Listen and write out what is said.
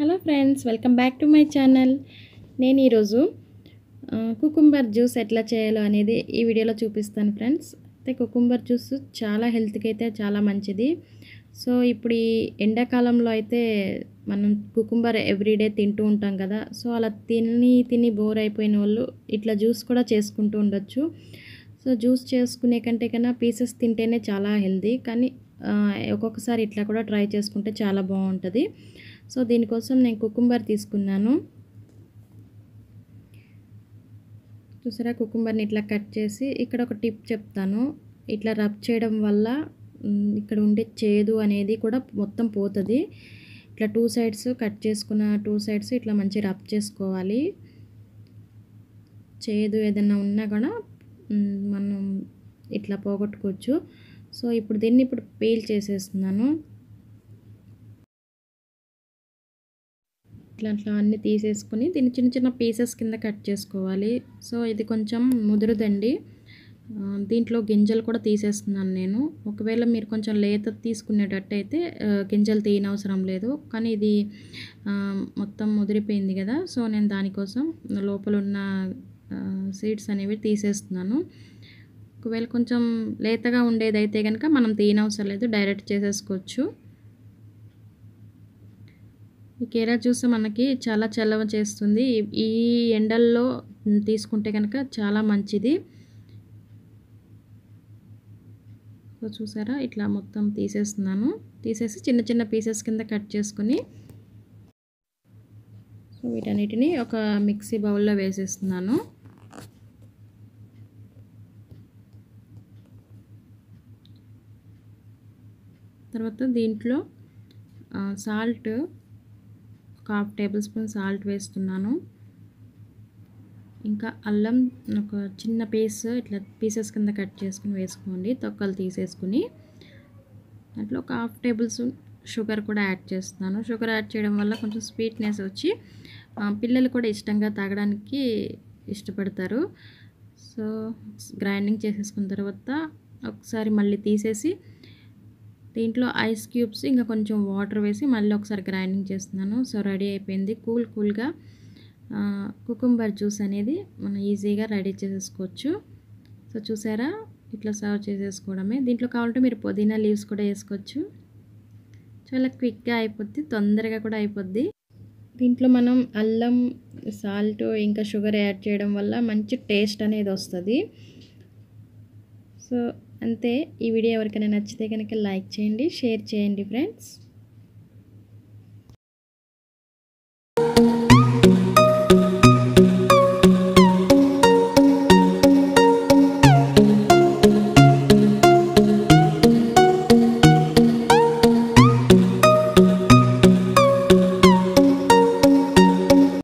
hello friends welcome back to my channel నేను ఈరోజు cucumber juice ఎట్లా చేయాలో అనేది ఈ వీడియోలో చూపిస్తాను ఫ్రెండ్స్ అయితే కుకుంబర్ జ్యూస్ చాలా హెల్త్కి అయితే చాలా మంచిది సో ఇప్పుడు ఈ ఎండాకాలంలో అయితే మనం కుకుంబర్ ఎవ్రీడే తింటూ ఉంటాం కదా సో అలా తిని తిని బోర్ అయిపోయిన వాళ్ళు ఇట్లా జ్యూస్ కూడా చేసుకుంటూ ఉండొచ్చు సో జ్యూస్ చేసుకునే కంటే కన్నా పీసెస్ తింటేనే చాలా హెల్దీ కానీ ఒక్కొక్కసారి ఇట్లా కూడా ట్రై చేసుకుంటే చాలా బాగుంటుంది సో దీనికోసం నేను కుకుంబర్ తీసుకున్నాను చూసారా కుకుంబర్ని ఇట్లా కట్ చేసి ఇక్కడ ఒక టిప్ చెప్తాను ఇట్లా రబ్ చేయడం వల్ల ఇక్కడ ఉండే చేదు అనేది కూడా మొత్తం పోతుంది ఇట్లా టూ సైడ్స్ కట్ చేసుకున్న టూ సైడ్స్ ఇట్లా మంచి రబ్ చేసుకోవాలి చేదు ఏదైనా ఉన్నా కూడా మనం ఇట్లా పోగొట్టుకోవచ్చు సో ఇప్పుడు దీన్ని ఇప్పుడు పీల్ చేసేస్తున్నాను ఇట్లాంటి అన్నీ తీసేసుకుని దీన్ని చిన్న చిన్న పీసెస్ కింద కట్ చేసుకోవాలి సో ఇది కొంచెం ముదురుదండి దీంట్లో గింజలు కూడా తీసేస్తున్నాను నేను ఒకవేళ మీరు కొంచెం లేత తీసుకునేటట్టయితే గింజలు తీయనవసరం లేదు కానీ ఇది మొత్తం ముదిరిపోయింది కదా సో నేను దానికోసం లోపల ఉన్న సీడ్స్ అనేవి తీసేస్తున్నాను ఒకవేళ కొంచెం లేతగా ఉండేదైతే కనుక మనం తీయనవసరం లేదు డైరెక్ట్ చేసేసుకోవచ్చు ఈ కేరా జ్యూస్ మనకి చాలా చల్లవ చేస్తుంది ఈ ఎండల్లో తీసుకుంటే కనుక చాలా మంచిది చూసారా ఇట్లా మొత్తం తీసేస్తున్నాను తీసేసి చిన్న చిన్న పీసెస్ కింద కట్ చేసుకుని సో వీటన్నిటిని ఒక మిక్సీ బౌల్లో వేసేస్తున్నాను తర్వాత దీంట్లో సాల్ట్ ఒక హాఫ్ టేబుల్ స్పూన్ సాల్ట్ వేస్తున్నాను ఇంకా అల్లం ఒక చిన్న పీస్ ఇట్లా పీసెస్ కింద కట్ చేసుకుని వేసుకోండి తొక్కలు తీసేసుకుని అట్లా ఒక హాఫ్ టేబుల్ స్పూన్ షుగర్ కూడా యాడ్ చేస్తున్నాను షుగర్ యాడ్ చేయడం వల్ల కొంచెం స్వీట్నెస్ వచ్చి పిల్లలు కూడా ఇష్టంగా తాగడానికి ఇష్టపడతారు సో గ్రైండింగ్ చేసేసుకున్న తర్వాత ఒకసారి మళ్ళీ తీసేసి దీంట్లో ఐస్ క్యూబ్స్ ఇంకా కొంచెం వాటర్ వేసి మళ్ళీ ఒకసారి గ్రైండింగ్ చేస్తున్నాను సో రెడీ అయిపోయింది కూల్ కూల్గా కుకుంబర్ జ్యూస్ అనేది మనం ఈజీగా రెడీ చేసేసుకోవచ్చు సో చూసారా ఇట్లా సర్వ్ చేసేసుకోవడమే దీంట్లో కావాలంటే మీరు పుదీనా లీవ్స్ కూడా వేసుకోవచ్చు చాలా క్విక్గా అయిపోద్ది తొందరగా కూడా అయిపోద్ది దీంట్లో మనం అల్లం సాల్ట్ ఇంకా షుగర్ యాడ్ చేయడం వల్ల మంచి టేస్ట్ అనేది వస్తుంది సో అంతే ఈ వీడియో ఎవరికైనా నచ్చితే కనుక లైక్ చేయండి షేర్ చేయండి ఫ్రెండ్స్